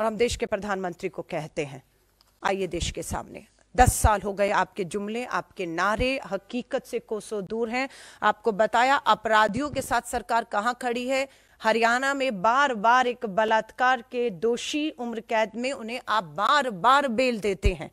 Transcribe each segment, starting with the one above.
और हम देश के प्रधानमंत्री को कहते हैं आइए देश के सामने दस साल हो गए आपके जुमले आपके नारे हकीकत से कोसों दूर हैं आपको बताया अपराधियों के साथ सरकार कहां खड़ी है हरियाणा में बार बार एक बलात्कार के दोषी उम्र कैद में उन्हें आप बार बार बेल देते हैं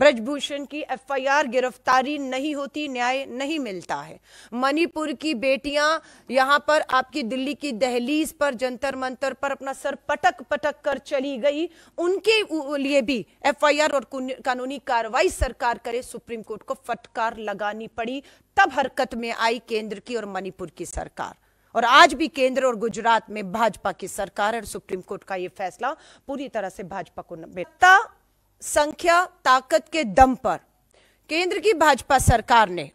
ब्रजभूषण की एफआईआर गिरफ्तारी नहीं होती न्याय नहीं मिलता है मणिपुर की बेटियां यहां पर आपकी दिल्ली की दहलीज पर जंतर मंतर पर अपना सर पटक पटक कर चली गई उनके लिए भी एफआईआर और कानूनी कार्रवाई सरकार करे सुप्रीम कोर्ट को फटकार लगानी पड़ी तब हरकत में आई केंद्र की और मणिपुर की सरकार और आज भी केंद्र और गुजरात में भाजपा की सरकार और सुप्रीम कोर्ट का यह फैसला पूरी तरह से भाजपा को बेटा संख्या ताकत के दम पर केंद्र की भाजपा सरकार ने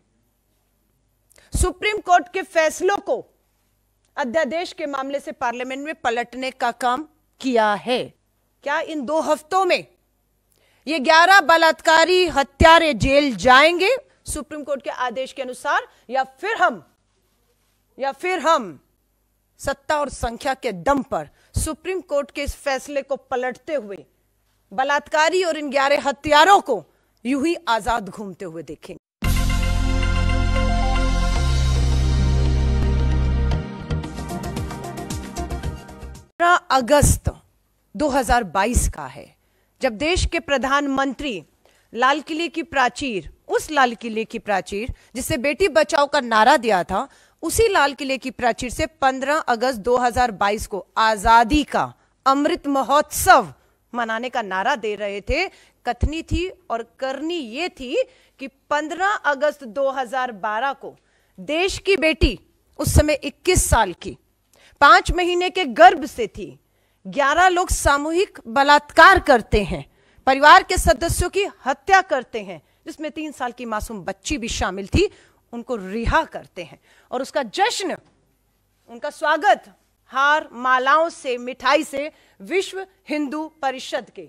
सुप्रीम कोर्ट के फैसलों को अध्यादेश के मामले से पार्लियामेंट में पलटने का काम किया है क्या इन दो हफ्तों में ये 11 बलात्कारी हत्यारे जेल जाएंगे सुप्रीम कोर्ट के आदेश के अनुसार या फिर हम या फिर हम सत्ता और संख्या के दम पर सुप्रीम कोर्ट के इस फैसले को पलटते हुए बलात्कारी और इन ग्यारह हत्यारों को यूं ही आजाद घूमते हुए देखेंगे अगस्त 2022 का है जब देश के प्रधानमंत्री लाल किले की प्राचीर उस लाल किले की प्राचीर जिसे बेटी बचाओ का नारा दिया था उसी लाल किले की प्राचीर से 15 अगस्त 2022 को आजादी का अमृत महोत्सव मनाने का नारा दे रहे थे कथनी थी और करनी ये थी कि 15 अगस्त 2012 को देश की बेटी उस समय 21 साल की पांच महीने के गर्भ से थी 11 लोग सामूहिक बलात्कार करते हैं परिवार के सदस्यों की हत्या करते हैं जिसमें तीन साल की मासूम बच्ची भी शामिल थी उनको रिहा करते हैं और उसका जश्न उनका स्वागत हार मालाओं से मिठाई से विश्व हिंदू परिषद के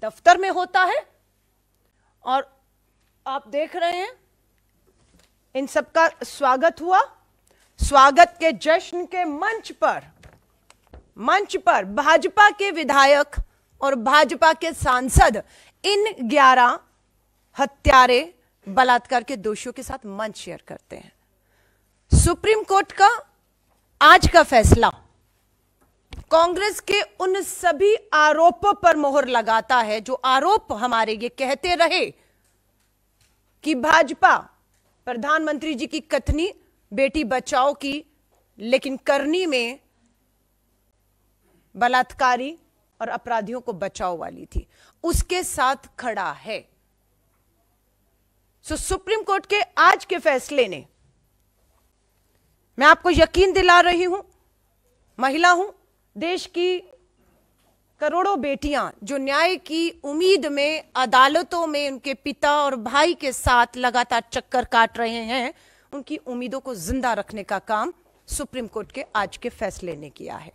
दफ्तर में होता है और आप देख रहे हैं इन सबका स्वागत हुआ स्वागत के जश्न के मंच पर मंच पर भाजपा के विधायक और भाजपा के सांसद इन ग्यारह हत्यारे बलात्कार के दोषियों के साथ मंच शेयर करते हैं सुप्रीम कोर्ट का आज का फैसला कांग्रेस के उन सभी आरोपों पर मोहर लगाता है जो आरोप हमारे ये कहते रहे कि भाजपा प्रधानमंत्री जी की कथनी बेटी बचाओ की लेकिन करनी में बलात्कारी और अपराधियों को बचाओ वाली थी उसके साथ खड़ा है सो सुप्रीम कोर्ट के आज के फैसले ने मैं आपको यकीन दिला रही हूं महिला हूं देश की करोड़ों बेटियां जो न्याय की उम्मीद में अदालतों में उनके पिता और भाई के साथ लगातार चक्कर काट रहे हैं उनकी उम्मीदों को जिंदा रखने का काम सुप्रीम कोर्ट के आज के फैसले ने किया है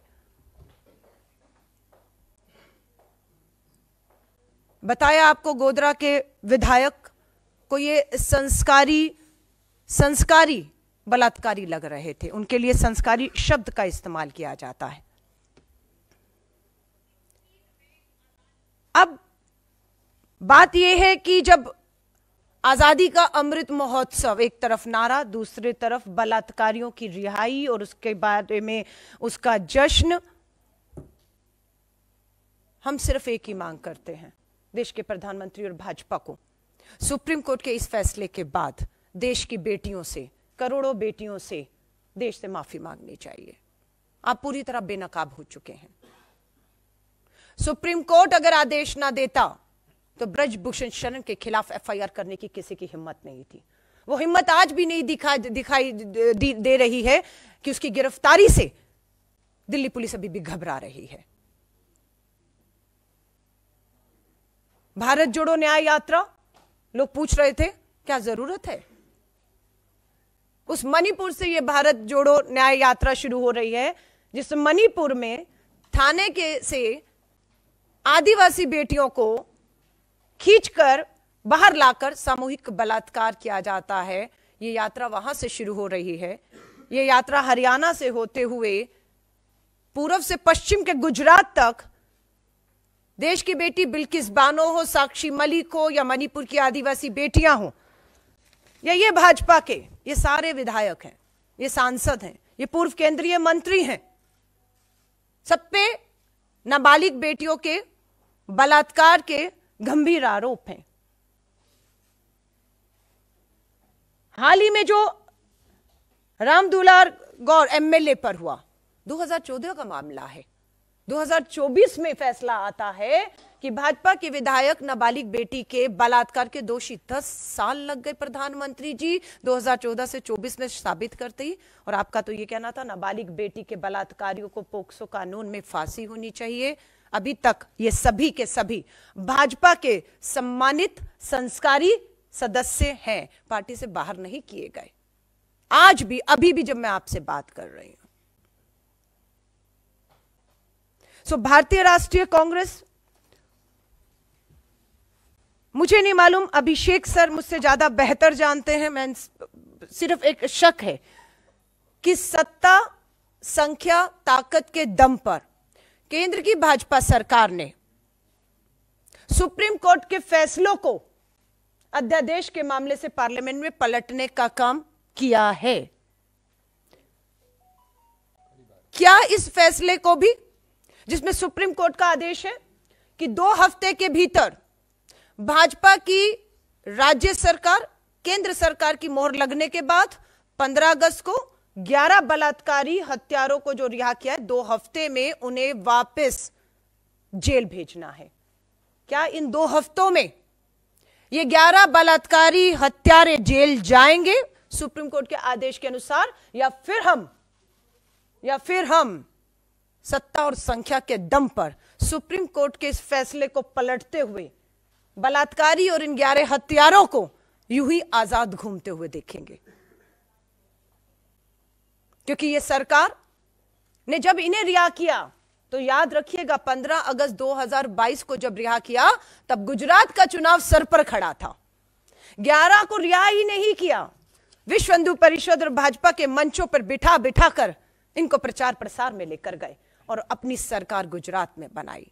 बताया आपको गोदरा के विधायक को ये संस्कारी संस्कारी बलात्कारी लग रहे थे उनके लिए संस्कारी शब्द का इस्तेमाल किया जाता है अब बात यह है कि जब आजादी का अमृत महोत्सव एक तरफ नारा दूसरी तरफ बलात्कारियों की रिहाई और उसके बारे में उसका जश्न हम सिर्फ एक ही मांग करते हैं देश के प्रधानमंत्री और भाजपा को सुप्रीम कोर्ट के इस फैसले के बाद देश की बेटियों से करोड़ों बेटियों से देश से माफी मांगनी चाहिए आप पूरी तरह बेनकाब हो चुके हैं सुप्रीम कोर्ट अगर आदेश ना देता तो ब्रज भूषण शरण के खिलाफ एफआईआर करने की किसी की हिम्मत नहीं थी वो हिम्मत आज भी नहीं दिखा दिखाई दे रही है कि उसकी गिरफ्तारी से दिल्ली पुलिस अभी भी घबरा रही है भारत जोड़ो न्याय यात्रा लोग पूछ रहे थे क्या जरूरत है उस मणिपुर से ये भारत जोड़ो न्याय यात्रा शुरू हो रही है जिस मणिपुर में थाने के से आदिवासी बेटियों को खींचकर बाहर लाकर सामूहिक बलात्कार किया जाता है ये यात्रा वहां से शुरू हो रही है ये यात्रा हरियाणा से होते हुए पूर्व से पश्चिम के गुजरात तक देश की बेटी बिल्किस बानो हो साक्षी मलिक हो या मणिपुर की आदिवासी बेटियां हों या ये भाजपा के ये सारे विधायक हैं ये सांसद हैं ये पूर्व केंद्रीय मंत्री हैं सब पे नाबालिग बेटियों के बलात्कार के गंभीर आरोप हैं हाल ही में जो राम दुलार गौर एमएलए पर हुआ 2014 का मामला है 2024 में फैसला आता है कि भाजपा के विधायक नाबालिग बेटी के बलात्कार के दोषी 10 साल लग गए प्रधानमंत्री जी 2014 से 24 में साबित करते ही और आपका तो ये कहना था नाबालिग बेटी के बलात्कारियों को पोक्सो कानून में फांसी होनी चाहिए अभी तक ये सभी के सभी भाजपा के सम्मानित संस्कारी सदस्य हैं पार्टी से बाहर नहीं किए गए आज भी अभी भी जब मैं आपसे बात कर रही हूं सो so, भारतीय राष्ट्रीय कांग्रेस मुझे नहीं मालूम अभिषेक सर मुझसे ज्यादा बेहतर जानते हैं मैं सिर्फ एक शक है कि सत्ता संख्या ताकत के दम पर केंद्र की भाजपा सरकार ने सुप्रीम कोर्ट के फैसलों को अध्यादेश के मामले से पार्लियामेंट में पलटने का काम किया है क्या इस फैसले को भी जिसमें सुप्रीम कोर्ट का आदेश है कि दो हफ्ते के भीतर भाजपा की राज्य सरकार केंद्र सरकार की मोहर लगने के बाद 15 अगस्त को 11 बलात्कारी हत्यारों को जो रिहा किया है दो हफ्ते में उन्हें वापस जेल भेजना है क्या इन दो हफ्तों में ये 11 बलात्कारी हत्यारे जेल जाएंगे सुप्रीम कोर्ट के आदेश के अनुसार या फिर हम या फिर हम सत्ता और संख्या के दम पर सुप्रीम कोर्ट के इस फैसले को पलटते हुए बलात्कारी और इन ग्यारह हत्यारों को यूं ही आजाद घूमते हुए देखेंगे क्योंकि ये सरकार ने जब इन्हें रिहा किया तो याद रखिएगा 15 अगस्त 2022 को जब रिहा किया तब गुजरात का चुनाव सर पर खड़ा था 11 को रिहा ही नहीं किया विश्व हिंदू परिषद और भाजपा के मंचों पर बिठा बिठा कर इनको प्रचार प्रसार में लेकर गए और अपनी सरकार गुजरात में बनाई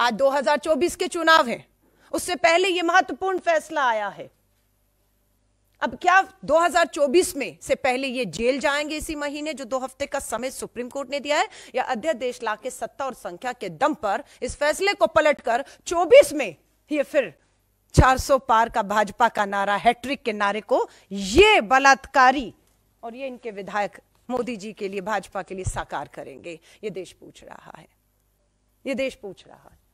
आज 2024 के चुनाव हैं उससे पहले यह महत्वपूर्ण फैसला आया है अब क्या 2024 में से पहले ये जेल जाएंगे इसी महीने जो दो हफ्ते का समय सुप्रीम कोर्ट ने दिया है या अध्यादेश लाके सत्ता और संख्या के दम पर इस फैसले को पलटकर 24 में ये फिर 400 पार का भाजपा का नारा हैट्रिक के नारे को ये बलात्कारी और ये इनके विधायक मोदी जी के लिए भाजपा के लिए साकार करेंगे ये देश पूछ रहा है ये देश पूछ रहा है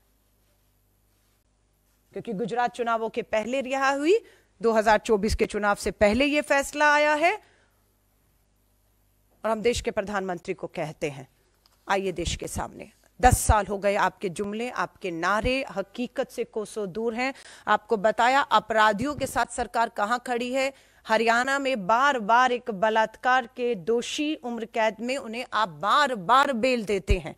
क्योंकि गुजरात चुनावों के पहले रिहा हुई 2024 के चुनाव से पहले यह फैसला आया है और हम देश के प्रधानमंत्री को कहते हैं आइए देश के सामने दस साल हो गए आपके जुमले आपके नारे हकीकत से कोसों दूर हैं आपको बताया अपराधियों के साथ सरकार कहां खड़ी है हरियाणा में बार बार एक बलात्कार के दोषी उम्र कैद में उन्हें आप बार बार बेल देते हैं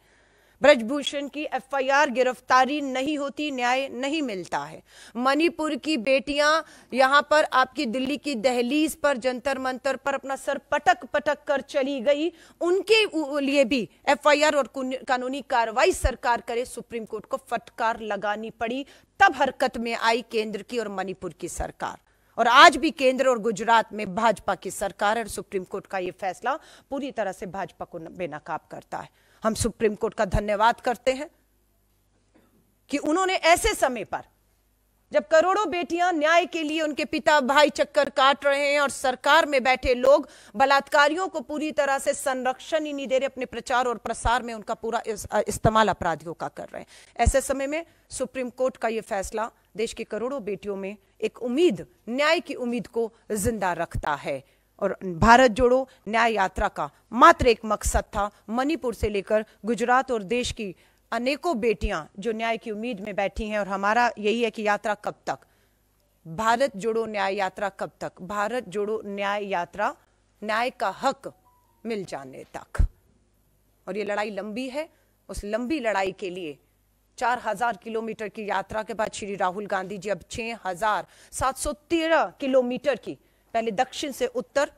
ब्रजभूषण की एफआईआर गिरफ्तारी नहीं होती न्याय नहीं मिलता है मणिपुर की बेटियां यहां पर आपकी दिल्ली की दहलीज पर जंतर मंतर पर अपना सर पटक पटक कर चली गई उनके लिए भी एफआईआर और कानूनी कार्रवाई सरकार करे सुप्रीम कोर्ट को फटकार लगानी पड़ी तब हरकत में आई केंद्र की और मणिपुर की सरकार और आज भी केंद्र और गुजरात में भाजपा की सरकार और सुप्रीम कोर्ट का यह फैसला पूरी तरह से भाजपा को बेनकाब करता है हम सुप्रीम कोर्ट का धन्यवाद करते हैं कि उन्होंने ऐसे समय पर जब करोड़ों बेटियां न्याय के लिए उनके पिता भाई चक्कर काट रहे हैं और सरकार में बैठे लोग बलात्कारियों को पूरी तरह से संरक्षण ही नहीं दे रहे अपने प्रचार और प्रसार में उनका पूरा इस, इस्तेमाल अपराधियों का कर रहे हैं ऐसे समय में सुप्रीम कोर्ट का यह फैसला देश की करोड़ों बेटियों में एक उम्मीद न्याय की उम्मीद को जिंदा रखता है और भारत जोड़ो न्याय यात्रा का मात्र एक मकसद था मणिपुर से लेकर गुजरात और देश की अनेकों बेटियां जो न्याय की उम्मीद में बैठी हैं और हमारा यही है कि यात्रा कब तक भारत जोड़ो न्याय यात्रा कब तक भारत जोड़ो न्याय यात्रा न्याय का हक मिल जाने तक और ये लड़ाई लंबी है उस लंबी लड़ाई के लिए चार हजार किलोमीटर की यात्रा के बाद श्री राहुल गांधी जी अब छह हजार सात सौ तेरह किलोमीटर की पहले दक्षिण से उत्तर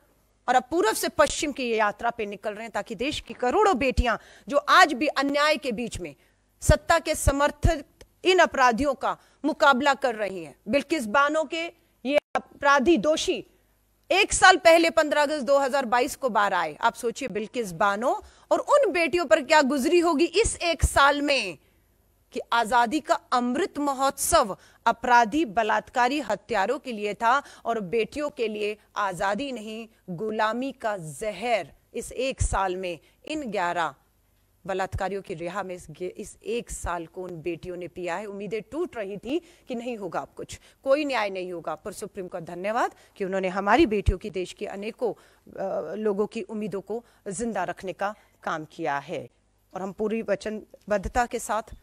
और अब पूर्व से पश्चिम की यात्रा पे निकल रहे हैं ताकि देश की करोड़ों बेटियां जो आज भी अन्याय के बीच में सत्ता के समर्थक इन अपराधियों का मुकाबला कर रही हैं बिल्किस बानो के ये अपराधी दोषी एक साल पहले 15 अगस्त 2022 को बाहर आए आप सोचिए बिल्किस बानो और उन बेटियों पर क्या गुजरी होगी इस एक साल में कि आजादी का अमृत महोत्सव अपराधी बलात्कारी हत्यारों के लिए था और बेटियों के लिए आजादी नहीं गुलामी का जहर इस एक साल में इन ग्यारह बलात्कारियों की रिहा में इस एक साल को उन बेटियों ने पिया है उम्मीदें टूट रही थी कि नहीं होगा अब कुछ कोई न्याय नहीं होगा पर सुप्रीम कोर्ट धन्यवाद कि उन्होंने हमारी बेटियों की देश के अनेकों लोगों की उम्मीदों को जिंदा रखने का काम किया है और हम पूरी वचनबद्धता के साथ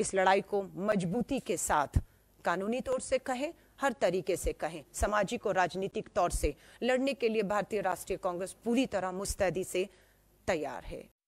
इस लड़ाई को मजबूती के साथ कानूनी तौर से कहें हर तरीके से कहें सामाजिक और राजनीतिक तौर से लड़ने के लिए भारतीय राष्ट्रीय कांग्रेस पूरी तरह मुस्तैदी से तैयार है